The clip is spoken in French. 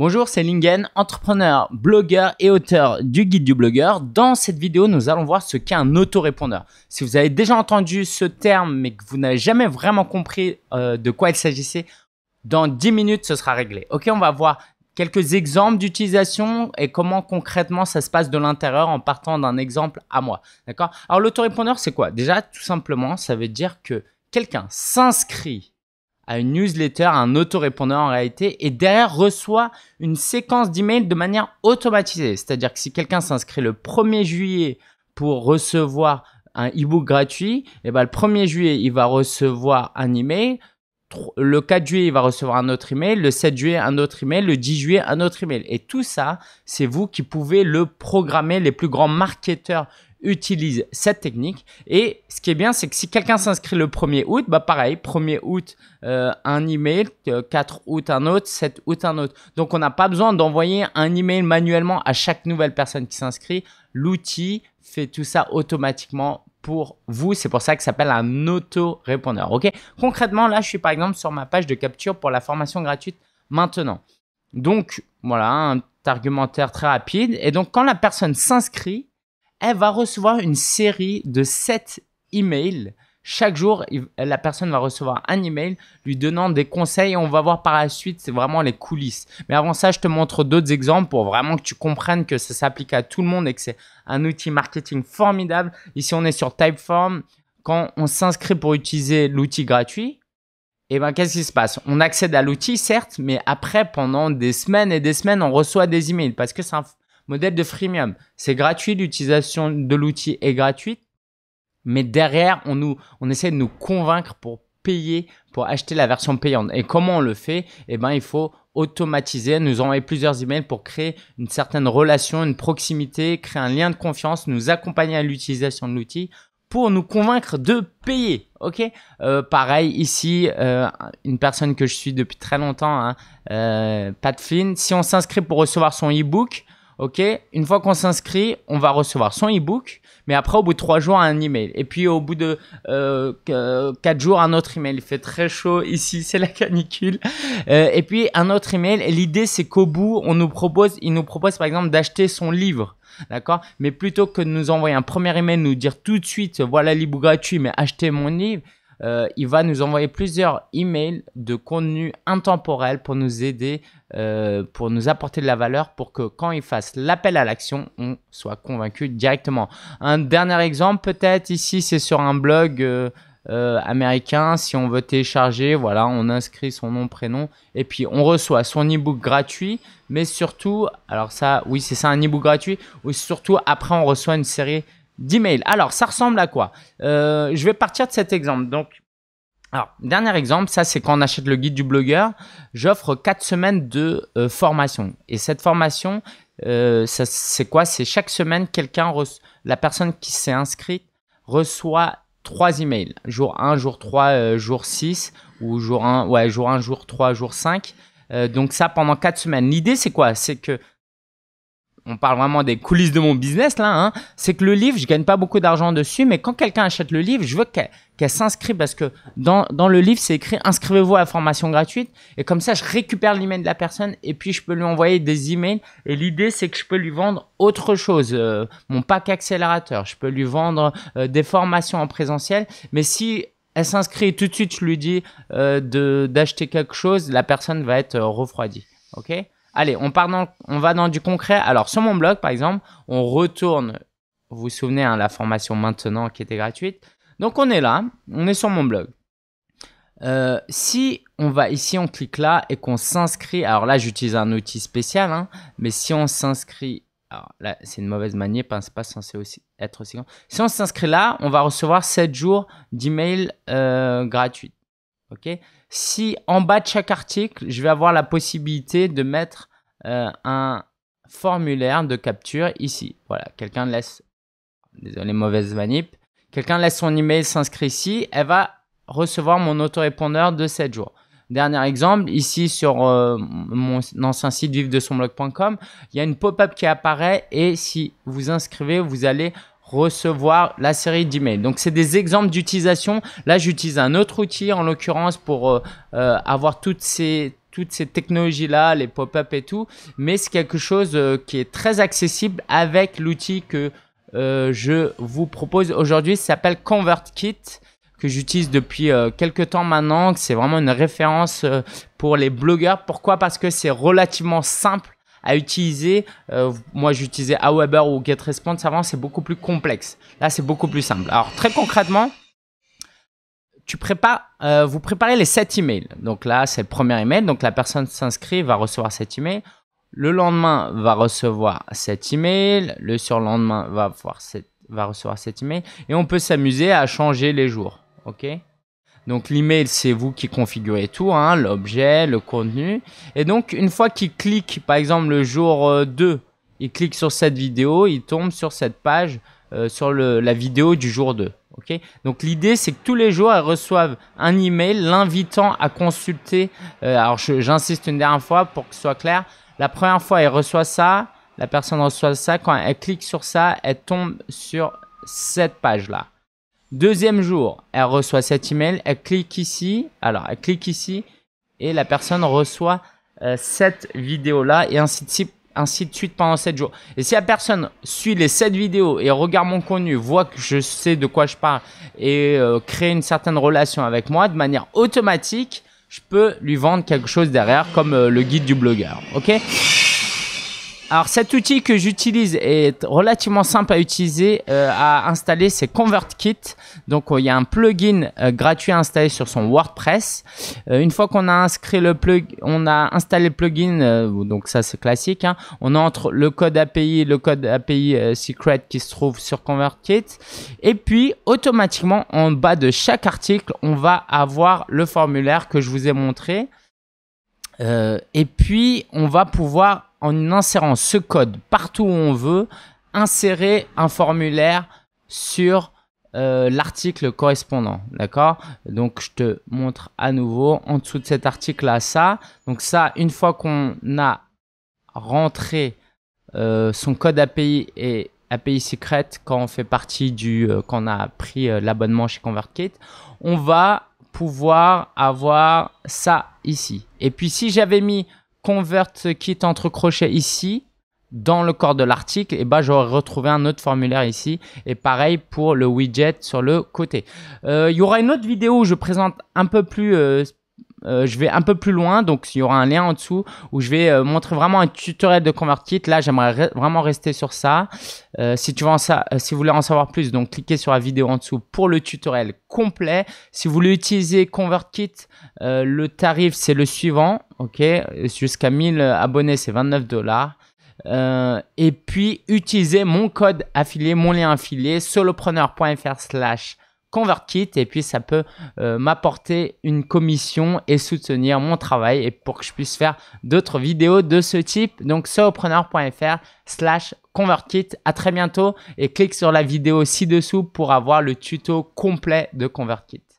Bonjour, c'est Lingen, entrepreneur, blogueur et auteur du guide du blogueur. Dans cette vidéo, nous allons voir ce qu'est un autorépondeur. Si vous avez déjà entendu ce terme mais que vous n'avez jamais vraiment compris euh, de quoi il s'agissait, dans 10 minutes, ce sera réglé. Ok, on va voir quelques exemples d'utilisation et comment concrètement ça se passe de l'intérieur en partant d'un exemple à moi. D'accord Alors l'autorépondeur, c'est quoi Déjà, tout simplement, ça veut dire que quelqu'un s'inscrit à une newsletter, à un autorépondeur en réalité, et derrière reçoit une séquence d'emails de manière automatisée. C'est-à-dire que si quelqu'un s'inscrit le 1er juillet pour recevoir un e-book gratuit, et eh ben le 1er juillet, il va recevoir un email le 4 juillet, il va recevoir un autre email, le 7 juillet, un autre email, le 10 juillet, un autre email. Et tout ça, c'est vous qui pouvez le programmer. Les plus grands marketeurs utilisent cette technique. Et ce qui est bien, c'est que si quelqu'un s'inscrit le 1er août, bah pareil, 1er août, euh, un email, 4 euh, août, un autre, 7 août, un autre. Donc, on n'a pas besoin d'envoyer un email manuellement à chaque nouvelle personne qui s'inscrit. L'outil fait tout ça automatiquement pour vous. C'est pour ça que ça s'appelle un auto-répondeur. Ok Concrètement, là, je suis par exemple sur ma page de capture pour la formation gratuite maintenant. Donc, voilà, un argumentaire très rapide. Et donc, quand la personne s'inscrit, elle va recevoir une série de 7 emails chaque jour, la personne va recevoir un email lui donnant des conseils. on va voir par la suite, c'est vraiment les coulisses. Mais avant ça, je te montre d'autres exemples pour vraiment que tu comprennes que ça s'applique à tout le monde et que c'est un outil marketing formidable. Ici, on est sur Typeform. Quand on s'inscrit pour utiliser l'outil gratuit, eh ben qu'est-ce qui se passe On accède à l'outil, certes, mais après, pendant des semaines et des semaines, on reçoit des emails parce que c'est un modèle de freemium. C'est gratuit, l'utilisation de l'outil est gratuite. Mais derrière, on, nous, on essaie de nous convaincre pour payer, pour acheter la version payante. Et comment on le fait Eh bien, il faut automatiser, nous envoyer plusieurs emails pour créer une certaine relation, une proximité, créer un lien de confiance, nous accompagner à l'utilisation de l'outil pour nous convaincre de payer. Ok euh, Pareil ici, euh, une personne que je suis depuis très longtemps, hein, euh, Pat Flynn. Si on s'inscrit pour recevoir son e-book, Ok, une fois qu'on s'inscrit, on va recevoir son ebook, mais après au bout de trois jours un email, et puis au bout de euh, euh quatre jours un autre email. Il fait très chaud ici, c'est la canicule. Euh, et puis un autre email. Et l'idée c'est qu'au bout, on nous propose, il nous propose par exemple d'acheter son livre. D'accord Mais plutôt que de nous envoyer un premier email, nous dire tout de suite, voilà l'ebook gratuit, mais achetez mon livre, euh, il va nous envoyer plusieurs emails de contenu intemporel pour nous aider, euh, pour nous apporter de la valeur, pour que quand il fasse l'appel à l'action, on soit convaincu directement. Un dernier exemple peut-être ici, c'est sur un blog. Euh, américain. Si on veut télécharger, voilà, on inscrit son nom, prénom, et puis on reçoit son ebook gratuit. Mais surtout, alors ça, oui, c'est ça, un ebook gratuit. Ou surtout, après, on reçoit une série d'email. Alors, ça ressemble à quoi euh, Je vais partir de cet exemple. Donc, alors, dernier exemple, ça c'est quand on achète le guide du blogueur, j'offre quatre semaines de euh, formation. Et cette formation, euh, c'est quoi C'est chaque semaine, quelqu'un, la personne qui s'est inscrite reçoit trois emails. Jour 1, jour 3, jour 6, ou jour 1, ouais, jour 1, jour 3, jour 5. donc ça pendant quatre semaines. L'idée c'est quoi C'est que on parle vraiment des coulisses de mon business là, hein, c'est que le livre, je gagne pas beaucoup d'argent dessus, mais quand quelqu'un achète le livre, je veux qu'elle s'inscrive parce que dans, le livre, c'est écrit inscrivez-vous à la formation gratuite et comme ça, je récupère l'email de la personne et puis je peux lui envoyer des emails et l'idée, c'est que je peux lui vendre autre chose, euh, mon pack accélérateur, je peux lui vendre euh, des formations en présentiel, mais si elle s'inscrit tout de suite, je lui dis euh, d'acheter quelque chose, la personne va être refroidie, ok Allez, on, part dans, on va dans du concret. Alors, sur mon blog, par exemple, on retourne, vous vous souvenez, hein, la formation maintenant qui était gratuite. Donc, on est là, on est sur mon blog. Euh, si on va ici, on clique là et qu'on s'inscrit, alors là, j'utilise un outil spécial, hein, mais si on s'inscrit, alors là, c'est une mauvaise manière, Ce n'est pas censé aussi, être aussi grand. Si on s'inscrit là, on va recevoir 7 jours d'email euh, gratuit. Ok si en bas de chaque article, je vais avoir la possibilité de mettre euh, un formulaire de capture ici. Voilà, quelqu'un laisse, désolé mauvaise manip, quelqu'un laisse son email, s'inscrit ici, elle va recevoir mon autorépondeur de 7 jours. Dernier exemple, ici sur euh, mon ancien site vive de son blog.com, il y a une pop-up qui apparaît et si vous inscrivez, vous allez recevoir la série d'emails. Donc c'est des exemples d'utilisation. Là j'utilise un autre outil en l'occurrence pour euh, euh, avoir toutes ces toutes ces technologies là, les pop-up et tout, mais c'est quelque chose euh, qui est très accessible avec l'outil que je vous propose aujourd'hui, ça s'appelle ConvertKit que j'utilise depuis quelques temps maintenant, c'est vraiment une référence pour les blogueurs. Pourquoi Parce que c'est relativement simple à utiliser. Euh, moi, j'utilisais Aweber ou GetResponse avant, c'est beaucoup plus complexe. Là, c'est beaucoup plus simple. Alors, très concrètement, tu prépares, euh, vous préparez les 7 emails. Donc là, c'est le premier email. Donc la personne s'inscrit, va recevoir cet email. Le lendemain, va recevoir cet email. Le surlendemain, va, voir va recevoir cet email. Et on peut s'amuser à changer les jours. OK donc l'email, c'est vous qui configurez tout, hein, l'objet, le contenu. Et donc une fois qu'il clique, par exemple le jour 2, euh, il clique sur cette vidéo, il tombe sur cette page, euh, sur la vidéo du jour 2. donc l'idée, c'est que tous les jours, elles reçoivent un email l'invitant à consulter. Euh, alors j'insiste une dernière fois pour que ce soit clair. La première fois, elle reçoit ça. La personne reçoit ça. Quand elle clique sur ça, elle tombe sur cette page-là. Deuxième jour, elle reçoit cet email, elle clique ici, alors elle clique ici et la personne reçoit euh, cette vidéo-là et ainsi de, suite, ainsi de suite pendant 7 jours. Et si la personne suit les 7 vidéos et regarde mon contenu, voit que je sais de quoi je parle et euh, crée une certaine relation avec moi de manière automatique, je peux lui vendre quelque chose derrière comme euh, le guide du blogueur. OK alors cet outil que j'utilise est relativement simple à utiliser, euh, à installer, c'est ConvertKit. Donc euh, il y a un plugin euh, gratuit à sur son WordPress. une fois qu'on a inscrit le plug, on a installé le plugin, donc ça c'est classique. Hein. On entre le code API, le code API secret qui se trouve sur ConvertKit, et puis automatiquement en bas de chaque article, on va avoir le formulaire que je vous ai montré. et puis on va pouvoir en insérant ce code partout où on veut, insérer un formulaire sur euh, l'article correspondant, d'accord Donc je te montre à nouveau en dessous de cet article là ça. Donc ça, une fois qu'on a rentré euh, son code API et API secrète quand on fait partie du euh, quand on a pris l'abonnement chez ConvertKit, on va pouvoir avoir ça ici. Et puis si j'avais mis convert kit entre crochets ici dans le corps de l'article, et bah ben, j'aurais retrouvé un autre formulaire ici. Et pareil pour le widget sur le côté. Euh, il y aura une autre vidéo où je présente un peu plus... Euh, euh, je vais un peu plus loin, donc il y aura un lien en dessous où je vais montrer vraiment un tutoriel de ConvertKit. Là, j'aimerais vraiment rester sur ça. si, tu veux en vous voulez en savoir plus, donc cliquez sur la vidéo en dessous pour le tutoriel complet. Si vous voulez utiliser convert kit le tarif c'est le suivant ok Jusqu'à 1000 abonnés, c'est 29 dollars. Euh, et puis, utilisez mon code affilié, mon lien affilié, solopreneur.fr slash ConvertKit. Et puis, ça peut euh, m'apporter une commission et soutenir mon travail et pour que je puisse faire d'autres vidéos de ce type. Donc, solopreneur.fr slash ConvertKit. À très bientôt et clique sur la vidéo ci-dessous pour avoir le tuto complet de ConvertKit.